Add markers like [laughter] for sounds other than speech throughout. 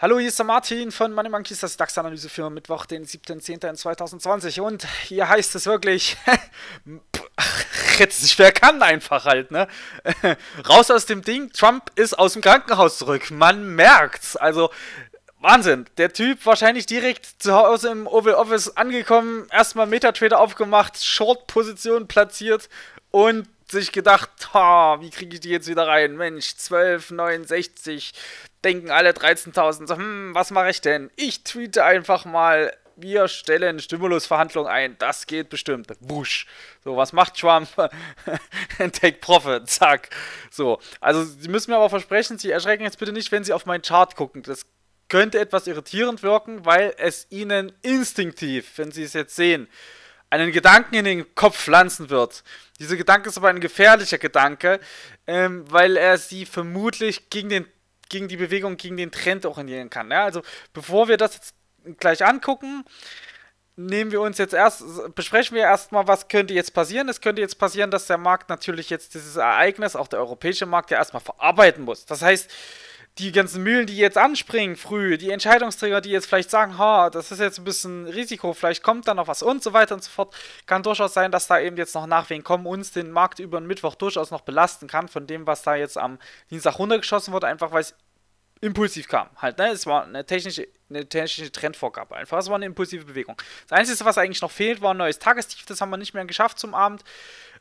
Hallo, hier ist der Martin von Money Monkeys, das ist DAX-Analyse für Mittwoch, den 7.10.2020. Und hier heißt es wirklich, [laughs] jetzt wer kann einfach halt, ne? [laughs] Raus aus dem Ding, Trump ist aus dem Krankenhaus zurück. Man merkt's. Also, Wahnsinn. Der Typ wahrscheinlich direkt zu Hause im Oval Office angekommen, erstmal Metatrader aufgemacht, Short-Position platziert und sich gedacht, ha, wie kriege ich die jetzt wieder rein? Mensch, 12,69 denken alle 13.000 so, hm, was mache ich denn? Ich tweete einfach mal, wir stellen Stimulusverhandlungen ein. Das geht bestimmt. Wusch. So, was macht Trump? [laughs] Take Profit. Zack. So. Also, Sie müssen mir aber versprechen, Sie erschrecken jetzt bitte nicht, wenn Sie auf meinen Chart gucken. Das könnte etwas irritierend wirken, weil es Ihnen instinktiv, wenn Sie es jetzt sehen, einen Gedanken in den Kopf pflanzen wird. Dieser Gedanke ist aber ein gefährlicher Gedanke, ähm, weil er Sie vermutlich gegen den gegen die Bewegung, gegen den Trend orientieren kann. Ja? Also bevor wir das jetzt gleich angucken, nehmen wir uns jetzt erst, besprechen wir erstmal, was könnte jetzt passieren. Es könnte jetzt passieren, dass der Markt natürlich jetzt dieses Ereignis, auch der europäische Markt, ja erstmal verarbeiten muss. Das heißt, die ganzen Mühlen, die jetzt anspringen früh, die Entscheidungsträger, die jetzt vielleicht sagen, ha, das ist jetzt ein bisschen Risiko, vielleicht kommt da noch was und so weiter und so fort, kann durchaus sein, dass da eben jetzt noch Nachwehen kommen, uns den Markt über den Mittwoch durchaus noch belasten kann von dem, was da jetzt am Dienstag runtergeschossen wurde, einfach weil es impulsiv kam. Halt, ne? Es war eine technische, eine technische Trendvorgabe einfach. Es war eine impulsive Bewegung. Das Einzige, was eigentlich noch fehlt, war ein neues Tagestief. Das haben wir nicht mehr geschafft zum Abend.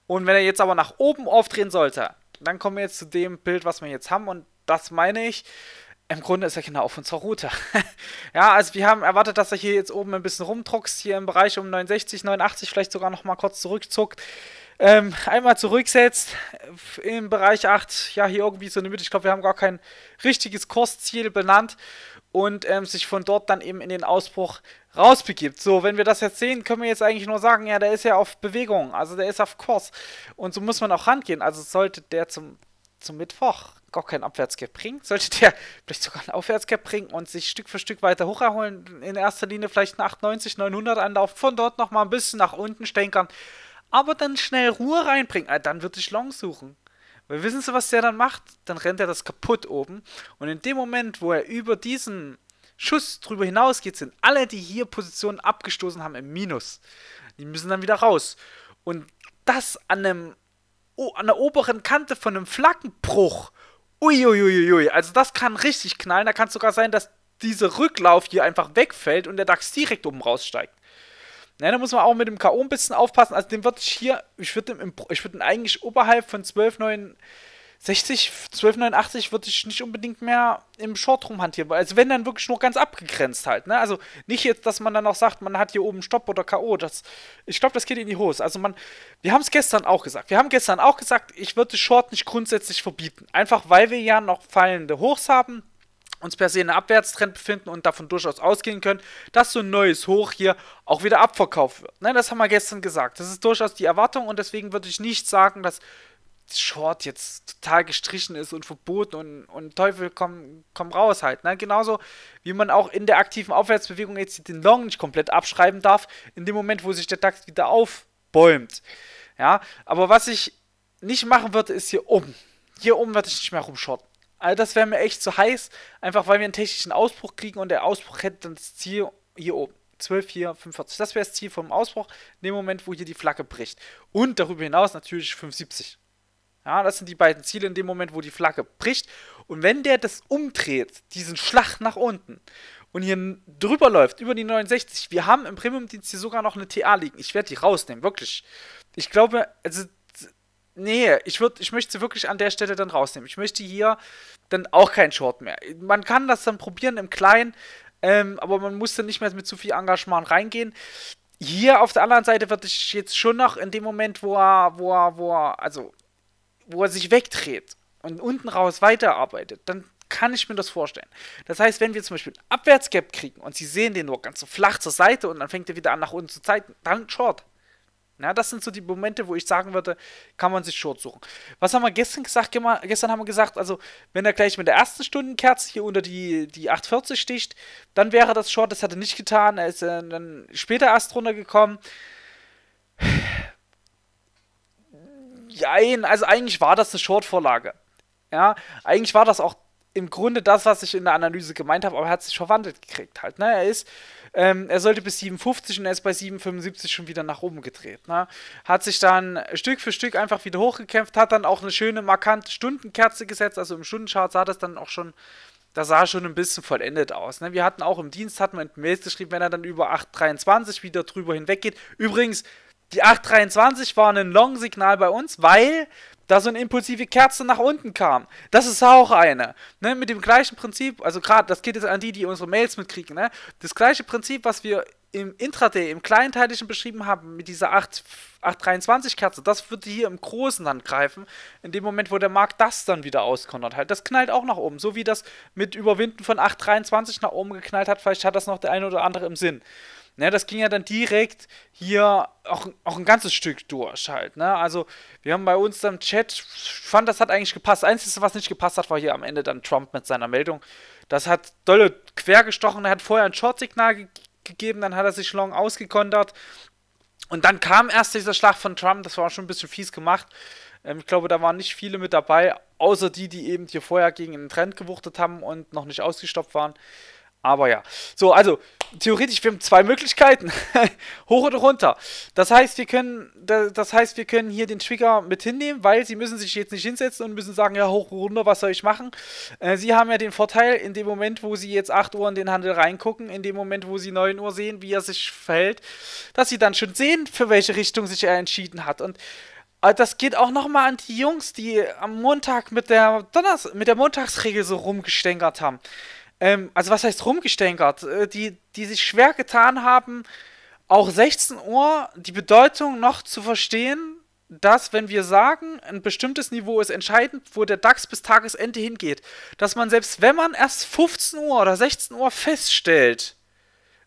Und wenn er jetzt aber nach oben aufdrehen sollte, dann kommen wir jetzt zu dem Bild, was wir jetzt haben. Und das meine ich. Im Grunde ist er genau auf unserer Route. [laughs] ja, also wir haben erwartet, dass er hier jetzt oben ein bisschen rumdruckst, hier im Bereich um 69, 89, vielleicht sogar nochmal kurz zurückzuckt. Ähm, einmal zurücksetzt äh, im Bereich 8, ja, hier irgendwie so eine Mitte. Ich glaube, wir haben gar kein richtiges Kursziel benannt und ähm, sich von dort dann eben in den Ausbruch rausbegibt. So, wenn wir das jetzt sehen, können wir jetzt eigentlich nur sagen, ja, der ist ja auf Bewegung, also der ist auf Kurs. Und so muss man auch rangehen. Also sollte der zum zum Mittwoch gar keinen Abwärtsgap bringt, sollte der [laughs] vielleicht sogar einen Aufwärtsgap bringen und sich Stück für Stück weiter hoch erholen. In erster Linie vielleicht einen 890, 900 anlaufen, von dort nochmal ein bisschen nach unten stänkern, aber dann schnell Ruhe reinbringen. Ah, dann würde ich Long suchen. Weil wissen Sie, was der dann macht? Dann rennt er das kaputt oben und in dem Moment, wo er über diesen Schuss drüber hinausgeht, sind alle, die hier Positionen abgestoßen haben, im Minus. Die müssen dann wieder raus. Und das an einem an der oberen Kante von einem Flaggenbruch. Uiuiuiui, ui, ui. also das kann richtig knallen. Da kann es sogar sein, dass dieser Rücklauf hier einfach wegfällt und der DAX direkt oben raussteigt. Ja, da muss man auch mit dem K.O. ein bisschen aufpassen. Also den würde ich hier, ich würde ihn würd eigentlich oberhalb von 12,9 60, 1289 würde ich nicht unbedingt mehr im Shortroom hantieren. Also wenn dann wirklich nur ganz abgegrenzt halt, ne? Also nicht jetzt, dass man dann auch sagt, man hat hier oben Stopp oder K.O. Das, ich glaube, das geht in die Hose. Also man, wir haben es gestern auch gesagt. Wir haben gestern auch gesagt, ich würde Short nicht grundsätzlich verbieten. Einfach weil wir ja noch fallende Hochs haben, uns per se in einem Abwärtstrend befinden und davon durchaus ausgehen können, dass so ein neues Hoch hier auch wieder abverkauft wird. Nein, das haben wir gestern gesagt. Das ist durchaus die Erwartung und deswegen würde ich nicht sagen, dass Short jetzt total gestrichen ist und verboten und, und Teufel komm, komm raus halt. Ne? Genauso wie man auch in der aktiven Aufwärtsbewegung jetzt den Long nicht komplett abschreiben darf, in dem Moment, wo sich der DAX wieder aufbäumt. Ja, aber was ich nicht machen würde, ist hier oben. Hier oben werde ich nicht mehr rumschorten. Also das wäre mir echt zu heiß, einfach weil wir einen technischen Ausbruch kriegen und der Ausbruch hätte dann das Ziel hier oben. 12, 4, 45. Das wäre das Ziel vom Ausbruch, in dem Moment, wo hier die Flagge bricht. Und darüber hinaus natürlich 570. Ja, das sind die beiden Ziele in dem Moment, wo die Flagge bricht. Und wenn der das umdreht, diesen Schlag nach unten, und hier drüber läuft, über die 69, wir haben im Premium-Dienst hier sogar noch eine TA liegen. Ich werde die rausnehmen, wirklich. Ich glaube, also, nee, ich, würd, ich möchte sie wirklich an der Stelle dann rausnehmen. Ich möchte hier dann auch keinen Short mehr. Man kann das dann probieren im Kleinen, ähm, aber man muss dann nicht mehr mit zu viel Engagement reingehen. Hier auf der anderen Seite würde ich jetzt schon noch in dem Moment, wo er, wo er, wo er, also wo er sich wegdreht und unten raus weiterarbeitet, dann kann ich mir das vorstellen. Das heißt, wenn wir zum Beispiel einen Abwärtsgap kriegen und sie sehen den nur ganz so flach zur Seite und dann fängt er wieder an, nach unten zu zeigen, dann Short. Na, das sind so die Momente, wo ich sagen würde, kann man sich Short suchen. Was haben wir gestern gesagt? Gestern haben wir gesagt, also wenn er gleich mit der ersten Stundenkerze hier unter die, die 840 sticht, dann wäre das Short, das hat er nicht getan. Er ist dann später erst runtergekommen. Jein, also eigentlich war das eine Short-Vorlage. Ja, eigentlich war das auch im Grunde das, was ich in der Analyse gemeint habe, aber er hat sich verwandelt gekriegt halt. Ne? Er ist, ähm, er sollte bis 57 und er ist bei 7,75 schon wieder nach oben gedreht. Ne? Hat sich dann Stück für Stück einfach wieder hochgekämpft, hat dann auch eine schöne, markante Stundenkerze gesetzt. Also im Stundenchart sah das dann auch schon, da sah schon ein bisschen vollendet aus. Ne? Wir hatten auch im Dienst, hatten wir in Mails geschrieben, wenn er dann über 8,23 wieder drüber hinweg geht. Übrigens, die 823 war ein Long-Signal bei uns, weil da so eine impulsive Kerze nach unten kam. Das ist auch eine. Ne? Mit dem gleichen Prinzip, also gerade, das geht jetzt an die, die unsere Mails mitkriegen, ne? Das gleiche Prinzip, was wir im Intraday, im Kleinteiligen beschrieben haben, mit dieser 823-Kerze, das würde hier im Großen dann greifen. In dem Moment, wo der Markt das dann wieder auskonnert halt. Das knallt auch nach oben. So wie das mit Überwinden von 823 nach oben geknallt hat, vielleicht hat das noch der eine oder andere im Sinn. Ne, das ging ja dann direkt hier auch, auch ein ganzes Stück durch halt. Ne? Also wir haben bei uns dann Chat, fand das hat eigentlich gepasst. Einzige, was nicht gepasst hat, war hier am Ende dann Trump mit seiner Meldung. Das hat dolle quer gestochen, er hat vorher ein Short-Signal ge gegeben, dann hat er sich long ausgekontert. Und dann kam erst dieser Schlag von Trump, das war auch schon ein bisschen fies gemacht. Ähm, ich glaube, da waren nicht viele mit dabei, außer die, die eben hier vorher gegen den Trend gewuchtet haben und noch nicht ausgestopft waren. Aber ja. So, also, theoretisch, wir haben zwei Möglichkeiten. [laughs] Hoch oder runter. Das heißt, wir können, das heißt, wir können hier den Trigger mit hinnehmen, weil sie müssen sich jetzt nicht hinsetzen und müssen sagen, ja, hoch oder runter, was soll ich machen? Äh, sie haben ja den Vorteil, in dem Moment, wo sie jetzt 8 Uhr in den Handel reingucken, in dem Moment, wo sie 9 Uhr sehen, wie er sich verhält, dass sie dann schon sehen, für welche Richtung sich er entschieden hat. Und äh, das geht auch nochmal an die Jungs, die am Montag mit der, Donners mit der Montagsregel so rumgestänkert haben ähm, also was heißt rumgestänkert, äh, die, die sich schwer getan haben, auch 16 Uhr die Bedeutung noch zu verstehen, dass, wenn wir sagen, ein bestimmtes Niveau ist entscheidend, wo der DAX bis Tagesende hingeht, dass man selbst wenn man erst 15 Uhr oder 16 Uhr feststellt,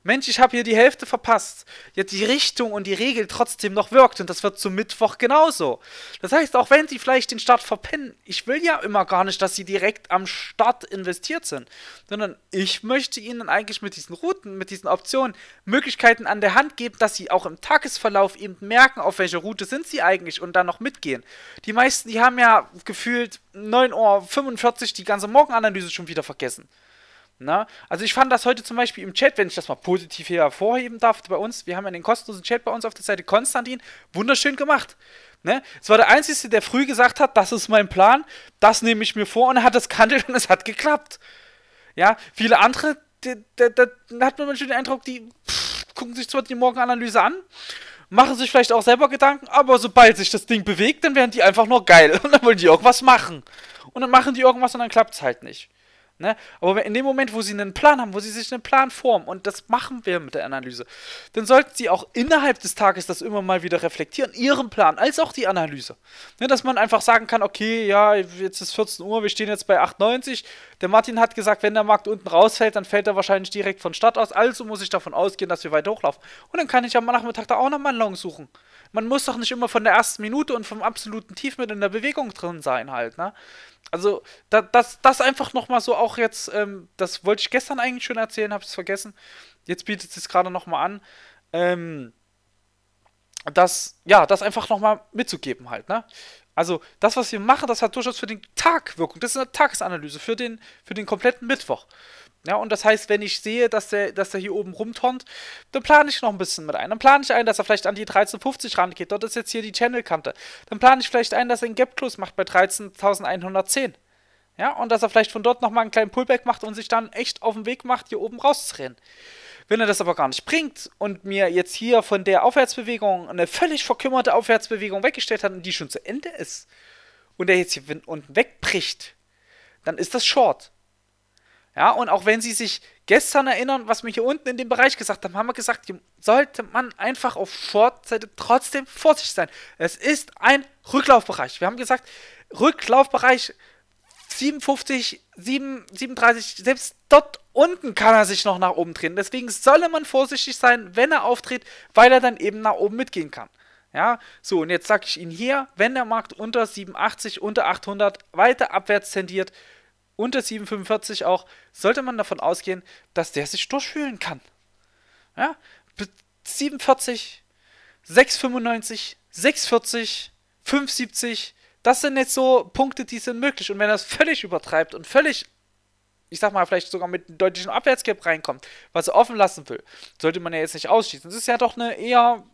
Mensch, ich habe hier die Hälfte verpasst. Ja, die Richtung und die Regel trotzdem noch wirkt und das wird zum Mittwoch genauso. Das heißt, auch wenn sie vielleicht den Start verpennen, ich will ja immer gar nicht, dass sie direkt am Start investiert sind, sondern ich möchte ihnen eigentlich mit diesen Routen, mit diesen Optionen Möglichkeiten an der Hand geben, dass sie auch im Tagesverlauf eben merken, auf welcher Route sind sie eigentlich und dann noch mitgehen. Die meisten, die haben ja gefühlt 9.45 Uhr die ganze Morgenanalyse schon wieder vergessen. Na? Also ich fand das heute zum Beispiel im Chat, wenn ich das mal positiv hier hervorheben darf, bei uns, wir haben ja den kostenlosen Chat bei uns auf der Seite Konstantin, wunderschön gemacht. Ne? Es war der Einzige, der früh gesagt hat, das ist mein Plan, das nehme ich mir vor und er hat das gehandelt und es hat geklappt. Ja, viele andere, da hat man manchmal den Eindruck, die pff, gucken sich zwar die Morgenanalyse an, machen sich vielleicht auch selber Gedanken, aber sobald sich das Ding bewegt, dann werden die einfach nur geil [laughs] und dann wollen die irgendwas machen. Und dann machen die irgendwas und dann klappt es halt nicht. Ne? Aber in dem Moment, wo sie einen Plan haben, wo sie sich einen Plan formen, und das machen wir mit der Analyse, dann sollten sie auch innerhalb des Tages das immer mal wieder reflektieren, ihren Plan, als auch die Analyse. Ne? Dass man einfach sagen kann, okay, ja, jetzt ist 14 Uhr, wir stehen jetzt bei 8,90. Der Martin hat gesagt, wenn der Markt unten rausfällt, dann fällt er wahrscheinlich direkt von Start aus, also muss ich davon ausgehen, dass wir weiter hochlaufen. Und dann kann ich am Nachmittag da auch nochmal einen Long suchen. Man muss doch nicht immer von der ersten Minute und vom absoluten Tief mit in der Bewegung drin sein halt, ne? Also, da, das, das einfach nochmal so auch jetzt, ähm, das wollte ich gestern eigentlich schon erzählen, habe es vergessen. Jetzt bietet es gerade nochmal an. Ähm, das, ja, das einfach nochmal mitzugeben halt, ne? Also, das, was wir machen, das hat durchaus für den Tag Wirkung. Das ist eine Tagesanalyse für den, für den kompletten Mittwoch. Ja, und das heißt, wenn ich sehe, dass der, dass der hier oben rumtornt, dann plane ich noch ein bisschen mit ein. Dann plane ich ein, dass er vielleicht an die 1350 rangeht. Dort ist jetzt hier die Channelkante. Dann plane ich vielleicht ein, dass er einen Gap-Close macht bei 13.110. Ja, und dass er vielleicht von dort nochmal einen kleinen Pullback macht und sich dann echt auf den Weg macht, hier oben rauszudrehen. Wenn er das aber gar nicht bringt und mir jetzt hier von der Aufwärtsbewegung eine völlig verkümmerte Aufwärtsbewegung weggestellt hat und die schon zu Ende ist und er jetzt hier unten wegbricht, dann ist das Short. Ja, und auch wenn Sie sich gestern erinnern, was wir hier unten in dem Bereich gesagt haben, haben wir gesagt, hier sollte man einfach auf Short-Seite trotzdem vorsichtig sein. Es ist ein Rücklaufbereich. Wir haben gesagt, Rücklaufbereich 57, 7, 37, selbst dort unten kann er sich noch nach oben drehen. Deswegen solle man vorsichtig sein, wenn er auftritt, weil er dann eben nach oben mitgehen kann. Ja, so und jetzt sage ich Ihnen hier, wenn der Markt unter 87, unter 800 weiter abwärts tendiert, unter 7,45 auch, sollte man davon ausgehen, dass der sich durchfühlen kann. Ja, 47, 6,95, 6,40, 5,70, das sind jetzt so Punkte, die sind möglich. Und wenn er es völlig übertreibt und völlig, ich sag mal, vielleicht sogar mit einem deutlichen Abwärtsgap reinkommt, was er offen lassen will, sollte man ja jetzt nicht ausschließen. Das ist ja doch eine eher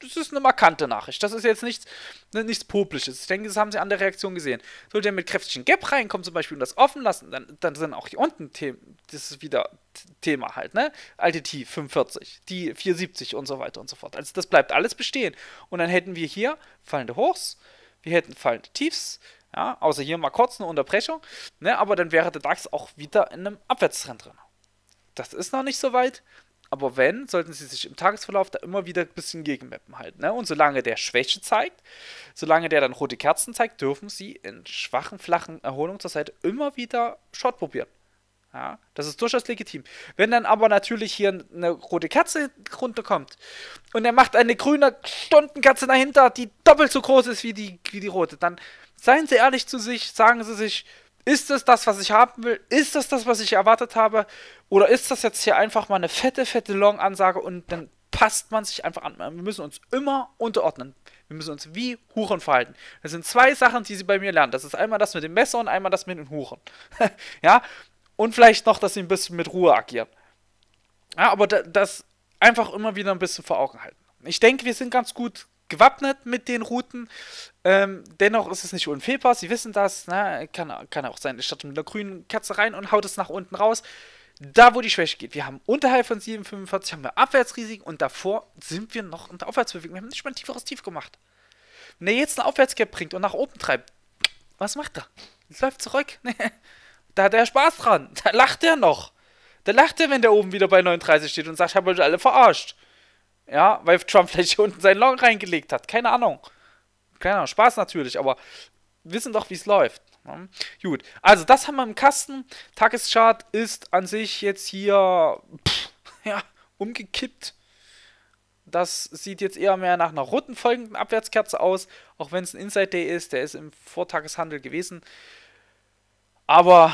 das ist eine markante Nachricht. Das ist jetzt nichts, ne, nichts Popliches. Ich denke, das haben sie an der Reaktion gesehen. Sollte er mit kräftigen Gap reinkommen zum Beispiel und das offen lassen, dann, dann sind auch hier unten Themen, das ist wieder Thema halt, ne? Alte T 45, die 470 und so weiter und so fort. Also das bleibt alles bestehen. Und dann hätten wir hier fallende Hochs, wir hätten fallende Tiefs, ja, außer hier mal kurz eine Unterbrechung, ne? Aber dann wäre der DAX auch wieder in einem Abwärtstrend drin. Das ist noch nicht so weit. Aber wenn, sollten sie sich im Tagesverlauf da immer wieder ein bisschen gegenmappen halten. Ne? Und solange der Schwäche zeigt, solange der dann rote Kerzen zeigt, dürfen sie in schwachen, flachen Erholungen zur Zeit immer wieder Shot probieren. Ja, das ist durchaus legitim. Wenn dann aber natürlich hier eine rote Kerze runterkommt und er macht eine grüne Stundenkerze dahinter, die doppelt so groß ist wie die, wie die rote, dann seien Sie ehrlich zu sich, sagen Sie sich, ist das das, was ich haben will? Ist das das, was ich erwartet habe? Oder ist das jetzt hier einfach mal eine fette, fette Long-Ansage und dann passt man sich einfach an? Wir müssen uns immer unterordnen. Wir müssen uns wie Huren verhalten. Das sind zwei Sachen, die sie bei mir lernen. Das ist einmal das mit dem Messer und einmal das mit den Huren. [laughs] ja? Und vielleicht noch, dass sie ein bisschen mit Ruhe agieren. Ja, aber das einfach immer wieder ein bisschen vor Augen halten. Ich denke, wir sind ganz gut gewappnet mit den Routen. Ähm, dennoch ist es nicht unfehlbar, sie wissen das. Ne? Kann, kann auch sein, ich starte mit einer grünen Katze rein und haut es nach unten raus. Da, wo die Schwäche geht. Wir haben unterhalb von 7,45 haben wir Abwärtsrisiken und davor sind wir noch in der Aufwärtsbewegung. Wir haben nicht mal ein tieferes Tief gemacht. Wenn er jetzt einen Aufwärtsgap bringt und nach oben treibt, was macht er? Läuft zurück. [laughs] da hat er Spaß dran. Da lacht er noch. Da lacht er, wenn der oben wieder bei 39 steht und sagt, ich habe euch alle verarscht. Ja, weil Trump [laughs] vielleicht hier unten seinen Long reingelegt hat. Keine Ahnung. Keine Ahnung, Spaß natürlich, aber wissen doch, wie es läuft. Ne? Gut, also das haben wir im Kasten. Tageschart ist an sich jetzt hier pff, [laughs] ja, umgekippt. Das sieht jetzt eher mehr nach einer roten folgenden Abwärtskerze aus, auch wenn es ein Inside Day ist, der ist im Vortageshandel gewesen. Aber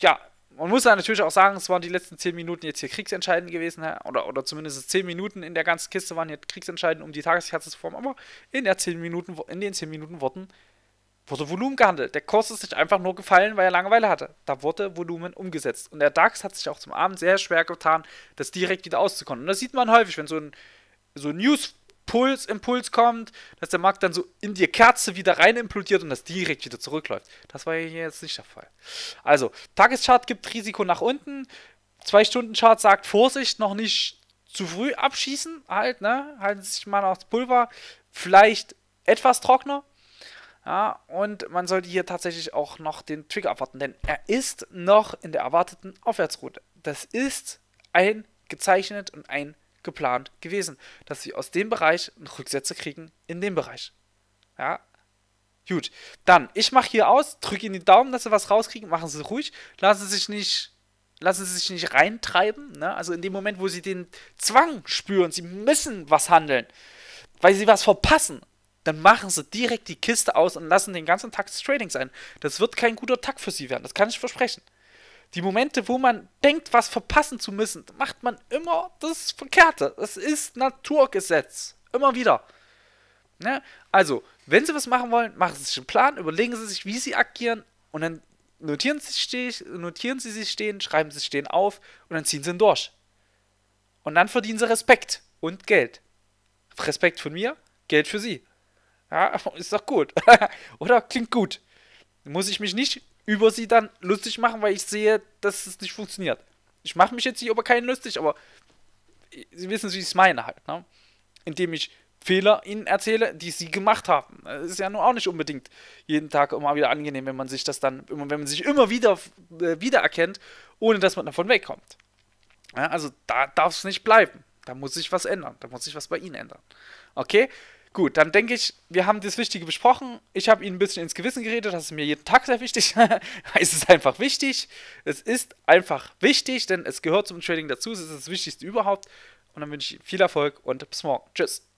ja, man muss natürlich auch sagen, es waren die letzten 10 Minuten jetzt hier kriegsentscheidend gewesen, oder, oder zumindest 10 Minuten in der ganzen Kiste waren hier kriegsentscheidend, um die Tageskerze zu formen, aber in, der 10 Minuten, in den 10 Minuten wurden, wurde Volumen gehandelt. Der Kurs ist nicht einfach nur gefallen, weil er Langeweile hatte. Da wurde Volumen umgesetzt. Und der DAX hat sich auch zum Abend sehr schwer getan, das direkt wieder auszukommen. Und das sieht man häufig, wenn so ein so News Puls, Impuls kommt, dass der Markt dann so in die Kerze wieder rein implodiert und das direkt wieder zurückläuft. Das war hier jetzt nicht der Fall. Also, Tageschart gibt Risiko nach unten. Zwei Stunden Chart sagt Vorsicht, noch nicht zu früh abschießen, halt, ne? Halten Sie sich mal aufs Pulver. Vielleicht etwas trockener. Ja, und man sollte hier tatsächlich auch noch den Trigger abwarten, denn er ist noch in der erwarteten Aufwärtsroute. Das ist ein gezeichnet und ein geplant gewesen, dass sie aus dem Bereich einen Rücksetzer kriegen in dem Bereich. Ja, Gut, dann, ich mache hier aus, drücke Ihnen die Daumen, dass Sie was rauskriegen, machen Sie ruhig, lassen Sie sich nicht, lassen Sie sich nicht reintreiben, ne? also in dem Moment, wo Sie den Zwang spüren, Sie müssen was handeln, weil Sie was verpassen, dann machen Sie direkt die Kiste aus und lassen den ganzen Tag das Trading sein. Das wird kein guter Tag für Sie werden, das kann ich versprechen. Die Momente, wo man denkt, was verpassen zu müssen, macht man immer das Verkehrte. Das ist Naturgesetz. Immer wieder. Ne? Also, wenn Sie was machen wollen, machen Sie sich einen Plan, überlegen Sie sich, wie Sie agieren und dann notieren Sie, sich, notieren Sie sich stehen, schreiben Sie sich stehen auf und dann ziehen Sie ihn durch. Und dann verdienen Sie Respekt und Geld. Respekt von mir, Geld für Sie. Ja, [laughs] ist doch gut. [laughs] Oder? Klingt gut. Muss ich mich nicht über sie dann lustig machen, weil ich sehe, dass es nicht funktioniert. Ich mache mich jetzt hier über keinen lustig, aber Sie wissen, wie ich es meine halt. Ne? Indem ich Fehler ihnen erzähle, die sie gemacht haben. Das ist ja nun auch nicht unbedingt jeden Tag immer wieder angenehm, wenn man sich das dann, wenn man sich immer wieder äh, wiedererkennt, ohne dass man davon wegkommt. Ja, also da darf es nicht bleiben. Da muss sich was ändern. Da muss sich was bei ihnen ändern. Okay? Gut, dann denke ich, wir haben das Wichtige besprochen. Ich habe Ihnen ein bisschen ins Gewissen geredet, das ist mir jeden Tag sehr wichtig. [laughs] es ist einfach wichtig. Es ist einfach wichtig, denn es gehört zum Trading dazu. Es ist das Wichtigste überhaupt. Und dann wünsche ich Ihnen viel Erfolg und bis morgen. Tschüss.